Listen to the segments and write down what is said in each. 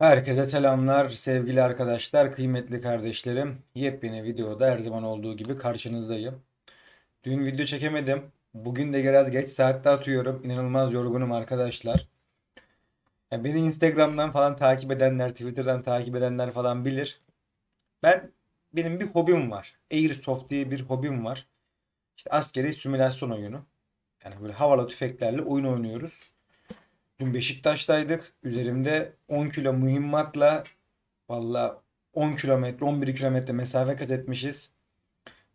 Herkese selamlar, sevgili arkadaşlar, kıymetli kardeşlerim. Yepyeni videoda her zaman olduğu gibi karşınızdayım. Dün video çekemedim. Bugün de biraz geç saatte atıyorum. inanılmaz yorgunum arkadaşlar. Yani beni Instagram'dan falan takip edenler, Twitter'dan takip edenler falan bilir. Ben benim bir hobim var. Airsoft diye bir hobim var. İşte askeri simülasyon oyunu. Yani böyle havalı tüfeklerle oyun oynuyoruz. Dün Beşiktaş'taydık. Üzerimde 10 kilo mühimmatla valla 10 kilometre 11 kilometre mesafe kat etmişiz.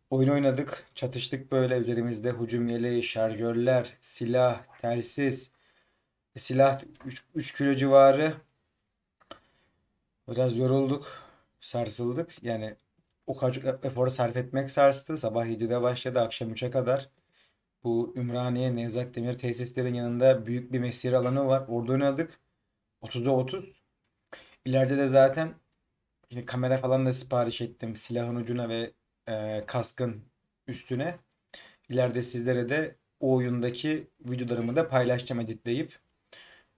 Oyun oynadık. Çatıştık böyle üzerimizde hücum yeleği, şarjörler, silah, telsiz. E, silah 3, 3 kilo civarı. Biraz yorulduk. Sarsıldık. Yani o kadar e, efor sarf etmek sarstı. Sabah 7'de başladı akşam 3'e kadar. Bu Ümraniye Nevzat Demir tesislerin yanında büyük bir mesir alanı var. Orada oynadık. 30'da 30. İleride de zaten yine kamera falan da sipariş ettim. Silahın ucuna ve e, kaskın üstüne. İleride sizlere de o oyundaki videolarımı da paylaşacağım editleyip.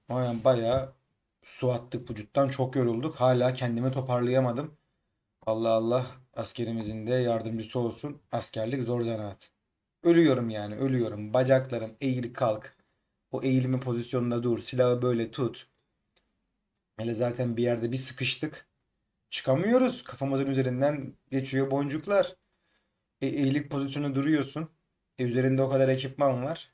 Yani bayağı su attık vücuttan çok yorulduk. Hala kendimi toparlayamadım. Allah Allah askerimizin de yardımcısı olsun. Askerlik zor zanaat ölüyorum yani ölüyorum. Bacaklarım eğri kalk. O eğilme pozisyonunda dur. Silahı böyle tut. Hele zaten bir yerde bir sıkıştık. Çıkamıyoruz. Kafamızın üzerinden geçiyor boncuklar. E, eğilik pozisyonunda duruyorsun. E, üzerinde o kadar ekipman var.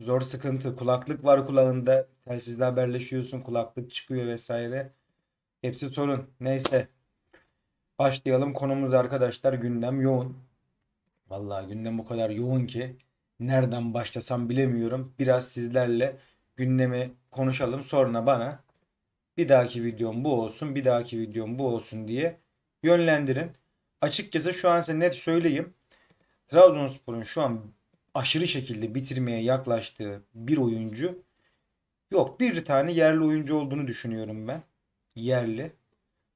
Zor sıkıntı. Kulaklık var kulağında. Telsizle haberleşiyorsun. Kulaklık çıkıyor vesaire. Hepsi sorun. Neyse. Başlayalım konumuz arkadaşlar. Gündem yoğun. Vallahi gündem o kadar yoğun ki nereden başlasam bilemiyorum. Biraz sizlerle gündemi konuşalım. Sonra bana bir dahaki videom bu olsun, bir dahaki videom bu olsun diye yönlendirin. Açıkçası şu an size net söyleyeyim. Trabzonspor'un şu an aşırı şekilde bitirmeye yaklaştığı bir oyuncu yok. Bir tane yerli oyuncu olduğunu düşünüyorum ben. Yerli.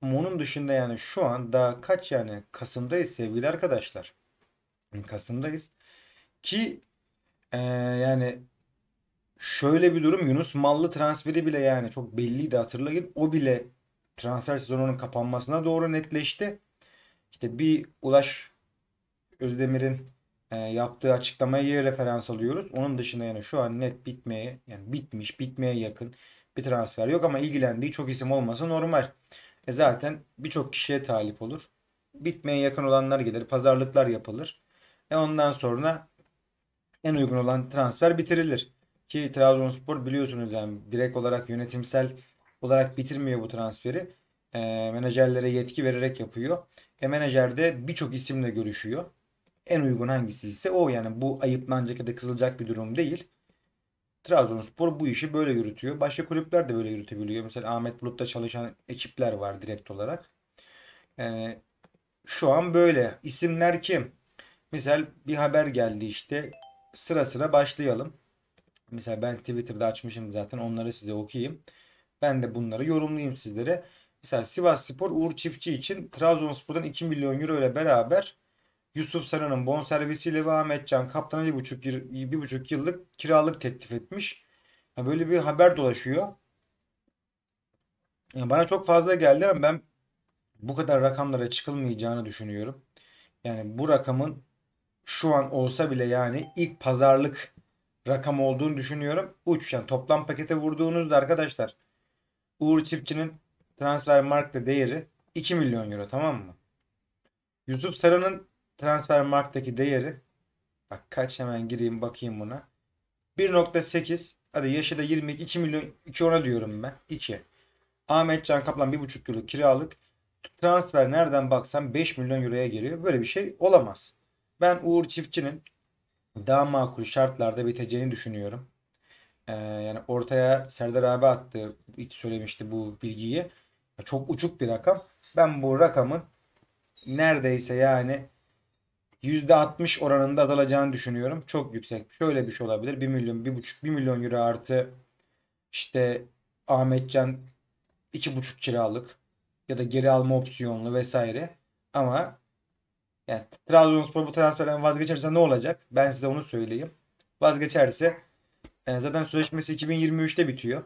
Ama onun dışında yani şu an daha kaç yani Kasım'dayız sevgili arkadaşlar. Kasım'dayız. Ki ee, yani şöyle bir durum Yunus Mallı transferi bile yani çok belliydi hatırlayın. O bile transfer sezonunun kapanmasına doğru netleşti. İşte bir Ulaş Özdemir'in e, yaptığı açıklamaya referans alıyoruz. Onun dışında yani şu an net bitmeye yani bitmiş bitmeye yakın bir transfer yok ama ilgilendiği çok isim olması normal. E zaten birçok kişiye talip olur. Bitmeye yakın olanlar gelir. Pazarlıklar yapılır. E ondan sonra en uygun olan transfer bitirilir. Ki Trabzonspor biliyorsunuz yani direkt olarak yönetimsel olarak bitirmiyor bu transferi. E, menajerlere yetki vererek yapıyor. E, menajer de birçok isimle görüşüyor. En uygun hangisi ise o yani bu ayıplanacak ya da kızılacak bir durum değil. Trabzonspor bu işi böyle yürütüyor. Başka kulüpler de böyle yürütebiliyor. Mesela Ahmet Bulut'ta çalışan ekipler var direkt olarak. E, şu an böyle. İsimler kim? Misal bir haber geldi işte. Sıra sıra başlayalım. Mesela ben Twitter'da açmışım zaten onları size okuyayım. Ben de bunları yorumlayayım sizlere. Mesela Sivas Spor Uğur Çiftçi için Trabzonspor'dan 2 milyon euro ile beraber Yusuf Sarı'nın bonservisiyle ve Ahmet Can Kaptan'a 1,5 yıllık kiralık teklif etmiş. Yani böyle bir haber dolaşıyor. Yani bana çok fazla geldi ama ben bu kadar rakamlara çıkılmayacağını düşünüyorum. Yani bu rakamın şu an olsa bile yani ilk pazarlık rakam olduğunu düşünüyorum. Uç yani toplam pakete vurduğunuzda arkadaşlar Uğur Çiftçi'nin transfer markta değeri 2 milyon euro tamam mı? Yusuf Sarı'nın transfer marktaki değeri bak kaç hemen gireyim bakayım buna. 1.8 hadi yaşı da 22 2 milyon 2 ona diyorum ben 2. Ahmet Can Kaplan 1.5 yıllık kiralık transfer nereden baksan 5 milyon euroya geliyor. Böyle bir şey olamaz. Ben Uğur Çiftçi'nin daha makul şartlarda biteceğini düşünüyorum. Ee, yani ortaya Serdar abi attı. Hiç söylemişti bu bilgiyi. Çok uçuk bir rakam. Ben bu rakamın neredeyse yani %60 oranında azalacağını düşünüyorum. Çok yüksek. Şöyle bir şey olabilir. 1 milyon, 1,5, 1 milyon euro artı işte Ahmetcan 2,5 kiralık ya da geri alma opsiyonlu vesaire. Ama yani Trabzonspor bu transferden vazgeçerse ne olacak? Ben size onu söyleyeyim. Vazgeçerse yani e, zaten sözleşmesi 2023'te bitiyor.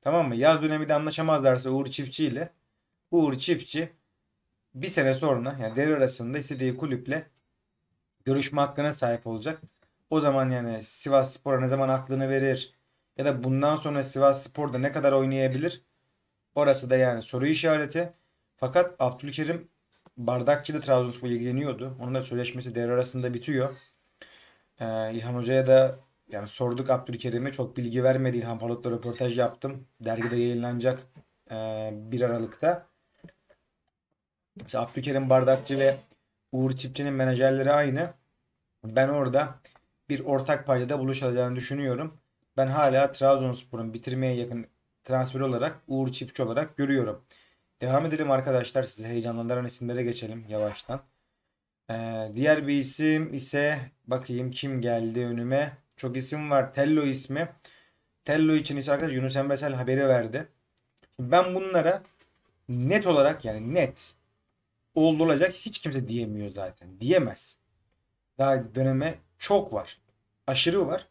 Tamam mı? Yaz dönemi de anlaşamazlarsa Uğur Çiftçi ile Uğur Çiftçi bir sene sonra yani devre arasında istediği kulüple görüşme hakkına sahip olacak. O zaman yani Sivas Spor'a ne zaman aklını verir ya da bundan sonra Sivas Spor'da ne kadar oynayabilir? Orası da yani soru işareti. Fakat Abdülkerim Bardakçı da Trabzonspor ilgileniyordu. Onun da sözleşmesi devre arasında bitiyor. Ee, İlhan Hoca'ya da yani sorduk Abdülkerim'e çok bilgi vermedi. İlhan Palut'la röportaj yaptım. Dergide yayınlanacak e, 1 Aralık'ta. İşte Abdülkerim Bardakçı ve Uğur Çiftçi'nin menajerleri aynı. Ben orada bir ortak paydada buluşacağını düşünüyorum. Ben hala Trabzonspor'un bitirmeye yakın transfer olarak Uğur Çiftçi olarak görüyorum. Devam edelim arkadaşlar. Sizi heyecanlandıran isimlere geçelim yavaştan. Ee, diğer bir isim ise bakayım kim geldi önüme. Çok isim var. Tello ismi. Tello için ise arkadaşlar Yunus Emre Sel haberi verdi. Ben bunlara net olarak yani net oldu hiç kimse diyemiyor zaten. Diyemez. Daha döneme çok var. Aşırı var.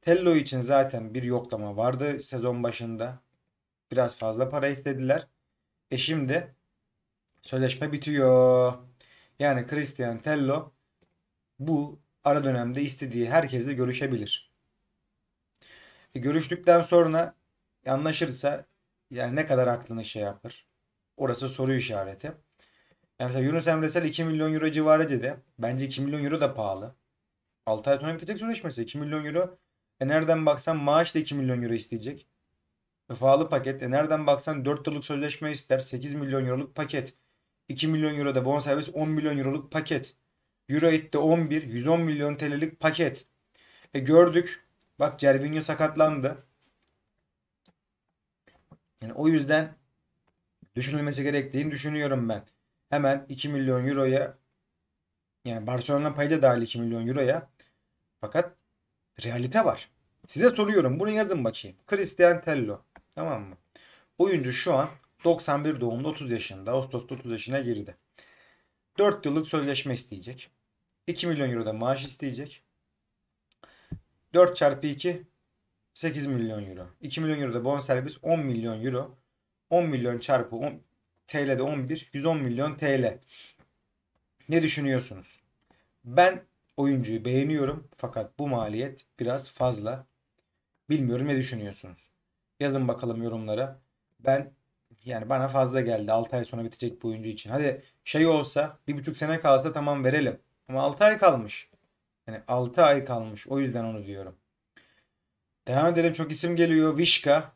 Tello için zaten bir yoklama vardı sezon başında. Biraz fazla para istediler. E şimdi sözleşme bitiyor. Yani Christian Tello bu ara dönemde istediği herkesle görüşebilir. E görüştükten sonra anlaşırsa yani ne kadar aklını şey yapar? Orası soru işareti. Yani mesela Yunus Emresel 2 milyon euro civarı dedi. Bence 2 milyon euro da pahalı. 6 ay sonra bitecek sözleşmesi. 2 milyon euro. E nereden baksan maaş da 2 milyon euro isteyecek. Vefalı paket. E nereden baksan 4 yıllık sözleşme ister. 8 milyon euroluk paket. 2 milyon euro da bonservis 10 milyon euroluk paket. Euroaid'de 11, 110 milyon TL'lik paket. E gördük. Bak Cervinho sakatlandı. Yani o yüzden düşünülmesi gerektiğini düşünüyorum ben. Hemen 2 milyon euroya yani Barcelona payı da dahil 2 milyon euroya. Fakat realite var. Size soruyorum. Bunu yazın bakayım. Cristian Tello. Tamam mı? Oyuncu şu an 91 doğumlu 30 yaşında. Ağustos'ta 30 yaşına girdi. 4 yıllık sözleşme isteyecek. 2 milyon euro da maaş isteyecek. 4 çarpı 2 8 milyon euro. 2 milyon euro da bonservis 10 milyon euro. 10 milyon çarpı 10 TL'de 11 110 milyon TL. Ne düşünüyorsunuz? Ben oyuncuyu beğeniyorum fakat bu maliyet biraz fazla. Bilmiyorum ne düşünüyorsunuz? Yazın bakalım yorumlara. Ben yani bana fazla geldi 6 ay sonra bitecek bu oyuncu için. Hadi şey olsa bir buçuk sene kalsa tamam verelim. Ama 6 ay kalmış. Yani 6 ay kalmış. O yüzden onu diyorum. Devam edelim. Çok isim geliyor. Vişka.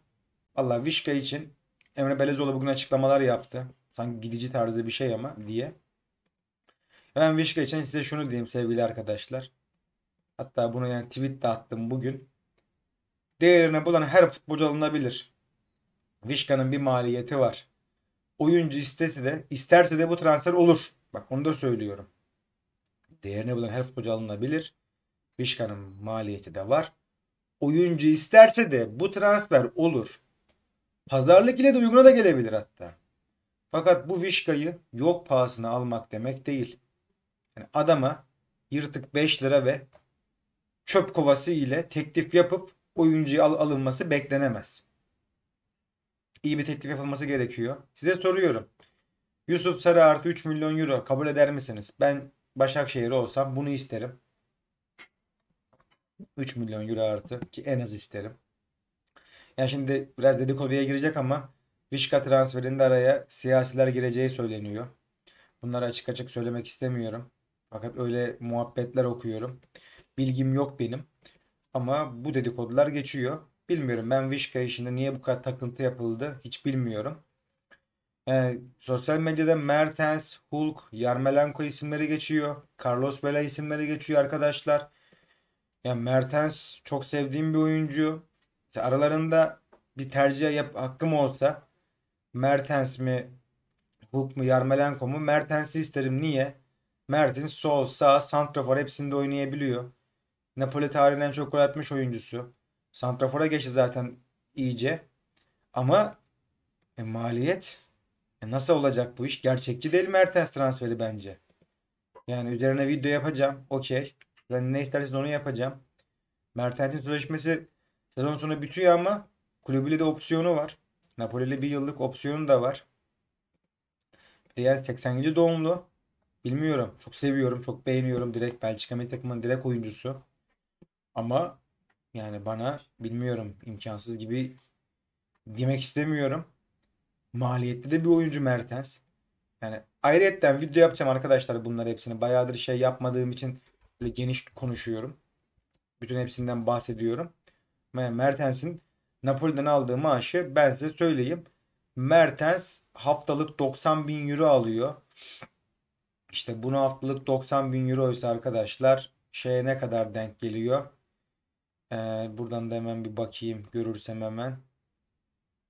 Allah Vişka için Emre Belezoğlu bugün açıklamalar yaptı. Sanki gidici tarzı bir şey ama diye. Ben Vişka için size şunu diyeyim sevgili arkadaşlar. Hatta bunu yani tweet de attım bugün değerini bulan her futbolcu alınabilir. Vişka'nın bir maliyeti var. Oyuncu istese de isterse de bu transfer olur. Bak onu da söylüyorum. Değerini bulan her futbolcu alınabilir. Vişka'nın maliyeti de var. Oyuncu isterse de bu transfer olur. Pazarlık ile de uyguna da gelebilir hatta. Fakat bu Vişka'yı yok pahasına almak demek değil. Yani adama yırtık 5 lira ve çöp kovası ile teklif yapıp oyuncuya al- alınması beklenemez. İyi bir teklif yapılması gerekiyor. Size soruyorum. Yusuf Sarı artı 3 milyon euro kabul eder misiniz? Ben Başakşehir olsam bunu isterim. 3 milyon euro artı ki en az isterim. Yani şimdi biraz dedikoduya girecek ama Vişka transferinde araya siyasiler gireceği söyleniyor. Bunları açık açık söylemek istemiyorum. Fakat öyle muhabbetler okuyorum. Bilgim yok benim. Ama bu dedikodular geçiyor. Bilmiyorum ben Vişka işinde niye bu kadar takıntı yapıldı hiç bilmiyorum. Yani ee, sosyal medyada Mertens, Hulk, Yarmolenko isimleri geçiyor. Carlos Vela isimleri geçiyor arkadaşlar. Yani Mertens çok sevdiğim bir oyuncu. İşte aralarında bir tercih yap hakkım olsa Mertens mi Hulk mu Yarmolenko mu Mertens'i isterim. Niye? Mertens sol, sağ, santrafor hepsinde oynayabiliyor. Napoli tarihinin en çok gol atmış oyuncusu. Santrafor'a geçti zaten iyice. Ama e, maliyet e, nasıl olacak bu iş? Gerçekçi değil Mertens transferi bence. Yani üzerine video yapacağım. Okey. Yani ne istersen onu yapacağım. Mertens'in sözleşmesi sezon sonu bitiyor ama kulübüyle de opsiyonu var. Napoli'li bir yıllık opsiyonu da var. Diğer 87 doğumlu. Bilmiyorum. Çok seviyorum. Çok beğeniyorum. Direkt Belçika milli takımının direkt oyuncusu. Ama yani bana bilmiyorum imkansız gibi demek istemiyorum. Maliyetli de bir oyuncu Mertens. Yani ayrıyetten video yapacağım arkadaşlar bunları hepsini. Bayağıdır şey yapmadığım için böyle geniş konuşuyorum. Bütün hepsinden bahsediyorum. Mertens'in Napoli'den aldığı maaşı ben size söyleyeyim. Mertens haftalık 90 bin euro alıyor. İşte bunu haftalık 90 bin euro ise arkadaşlar şeye ne kadar denk geliyor? Ee, buradan da hemen bir bakayım görürsem hemen.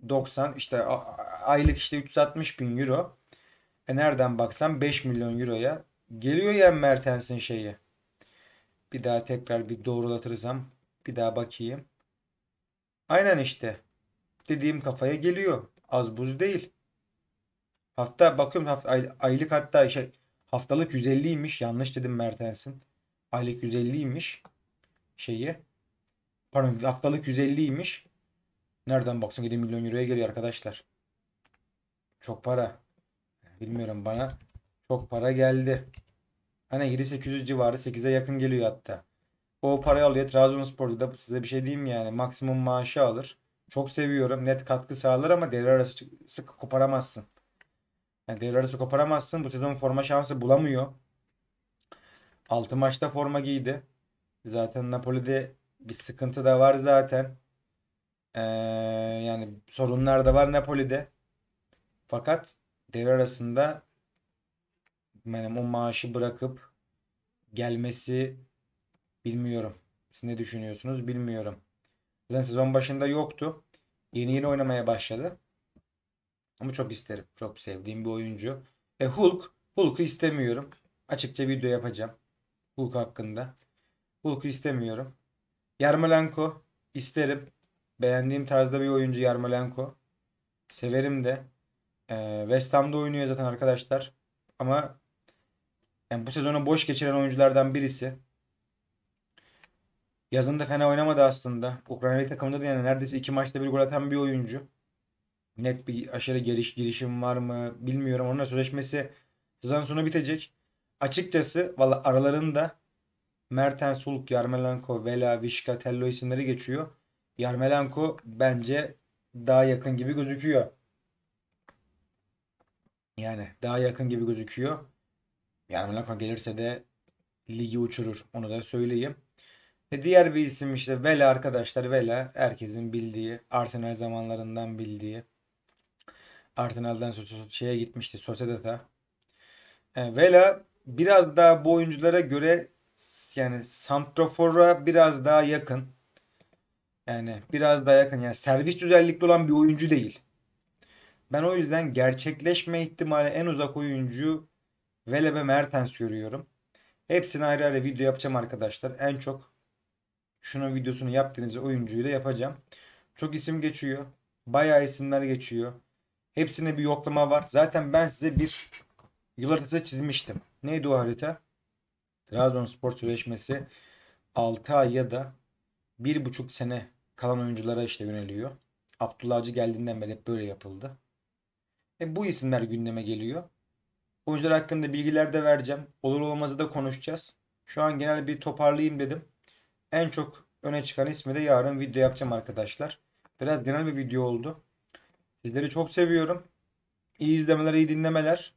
90 işte aylık işte 360 bin euro. E nereden baksam 5 milyon euroya geliyor ya Mertens'in şeyi. Bir daha tekrar bir doğrulatırsam bir daha bakayım. Aynen işte. Dediğim kafaya geliyor. Az buz değil. Hafta bakıyorum hafta, aylık hatta şey haftalık 150'ymiş. Yanlış dedim Mertens'in. Aylık 150'ymiş şeyi. Pardon haftalık 150'ymiş. Nereden baksın 7 milyon euroya geliyor arkadaşlar. Çok para. Bilmiyorum bana çok para geldi. Hani 7-800 civarı 8'e yakın geliyor hatta. O parayı alıyor Trabzonspor'da da size bir şey diyeyim yani maksimum maaşı alır. Çok seviyorum. Net katkı sağlar ama devre arası sık koparamazsın. Yani devre arası koparamazsın. Bu sezon forma şansı bulamıyor. 6 maçta forma giydi. Zaten Napoli'de bir sıkıntı da var zaten. Ee, yani sorunlar da var Napoli'de. Fakat devre arasında yani o maaşı bırakıp gelmesi bilmiyorum. Siz ne düşünüyorsunuz bilmiyorum. Zaten sezon başında yoktu. Yeni yeni oynamaya başladı. Ama çok isterim. Çok sevdiğim bir oyuncu. E Hulk. Hulk'u istemiyorum. Açıkça video yapacağım. Hulk hakkında. Hulk'u istemiyorum. Yarmolenko isterim. Beğendiğim tarzda bir oyuncu Yarmolenko. Severim de. Ee, West Ham'da oynuyor zaten arkadaşlar. Ama yani bu sezonu boş geçiren oyunculardan birisi. Yazın da fena oynamadı aslında. Ukrayna takımında da yani neredeyse iki maçta bir gol atan bir oyuncu. Net bir aşırı geliş girişim var mı bilmiyorum. Onunla sözleşmesi sezon sonu bitecek. Açıkçası valla aralarında Mertens, Hulk, Yarmolenko, Vela, Vişka, Tello isimleri geçiyor. Yarmolenko bence daha yakın gibi gözüküyor. Yani daha yakın gibi gözüküyor. Yarmolenko gelirse de ligi uçurur. Onu da söyleyeyim. E diğer bir isim işte Vela arkadaşlar. Vela herkesin bildiği, Arsenal zamanlarından bildiği. Arsenal'dan şeye gitmişti. Sociedad'a. E, Vela biraz daha bu oyunculara göre yani Santrafor'a biraz daha yakın. Yani biraz daha yakın. Yani servis özellikli olan bir oyuncu değil. Ben o yüzden gerçekleşme ihtimali en uzak oyuncu Velebe Mertens görüyorum. Hepsini ayrı ayrı video yapacağım arkadaşlar. En çok şunun videosunu yaptığınız oyuncuyu da yapacağım. Çok isim geçiyor. Bayağı isimler geçiyor. Hepsine bir yoklama var. Zaten ben size bir yıl haritası çizmiştim. Neydi o harita? Trabzonspor sözleşmesi 6 ay ya da 1,5 sene kalan oyunculara işte yöneliyor. Abdullah Avcı geldiğinden beri hep böyle yapıldı. E bu isimler gündeme geliyor. Oyuncular hakkında bilgiler de vereceğim. Olur olmazı da konuşacağız. Şu an genel bir toparlayayım dedim. En çok öne çıkan ismi de yarın video yapacağım arkadaşlar. Biraz genel bir video oldu. Sizleri çok seviyorum. İyi izlemeler, iyi dinlemeler.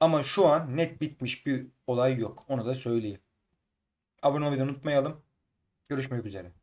Ama şu an net bitmiş bir olay yok. Onu da söyleyeyim. Abone olmayı unutmayalım. Görüşmek üzere.